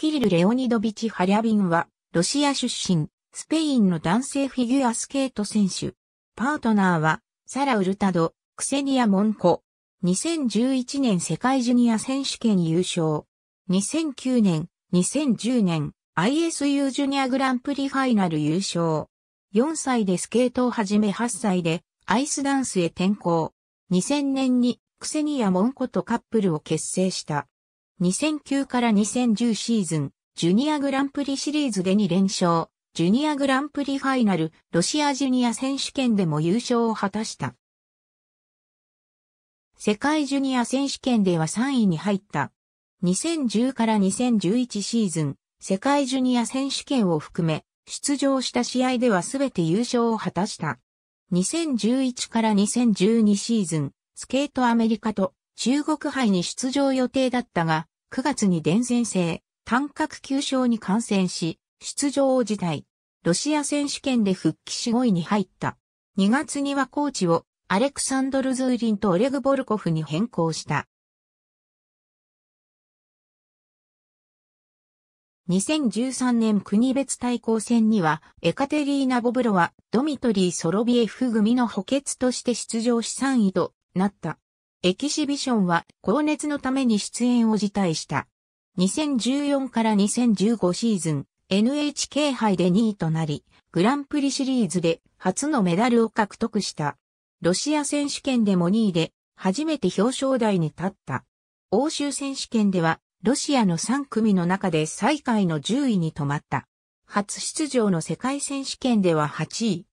キリル・レオニドビチ・ハリャビンは、ロシア出身、スペインの男性フィギュアスケート選手。パートナーは、サラ・ウルタド、クセニア・モンコ。2011年世界ジュニア選手権優勝。2009年、2010年、ISU ジュニアグランプリファイナル優勝。4歳でスケートを始め8歳で、アイスダンスへ転向。2000年に、クセニア・モンコとカップルを結成した。2009から2010シーズン、ジュニアグランプリシリーズで2連勝、ジュニアグランプリファイナル、ロシアジュニア選手権でも優勝を果たした。世界ジュニア選手権では3位に入った。2010から2011シーズン、世界ジュニア選手権を含め、出場した試合では全て優勝を果たした。2011から2012シーズン、スケートアメリカと中国杯に出場予定だったが、9月に伝染性、単角球症に感染し、出場を辞退。ロシア選手権で復帰し5位に入った。2月にはコーチをアレクサンドル・ズーリンとオレグ・ボルコフに変更した。2013年国別対抗戦には、エカテリーナ・ボブロはドミトリー・ソロビエフ組の補欠として出場し3位となった。エキシビションは高熱のために出演を辞退した。2014から2015シーズン、NHK 杯で2位となり、グランプリシリーズで初のメダルを獲得した。ロシア選手権でも2位で、初めて表彰台に立った。欧州選手権では、ロシアの3組の中で最下位の10位に止まった。初出場の世界選手権では8位。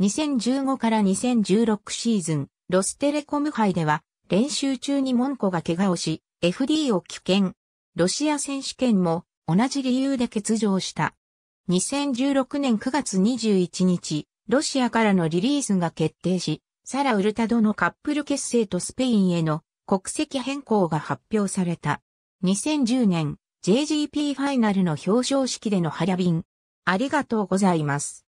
2015から2016シーズン、ロステレコム杯では練習中に門戸が怪我をし、FD を棄権。ロシア選手権も同じ理由で欠場した。2016年9月21日、ロシアからのリリースが決定し、サラ・ウルタドのカップル結成とスペインへの国籍変更が発表された。2010年、JGP ファイナルの表彰式でのハビン。ありがとうございます。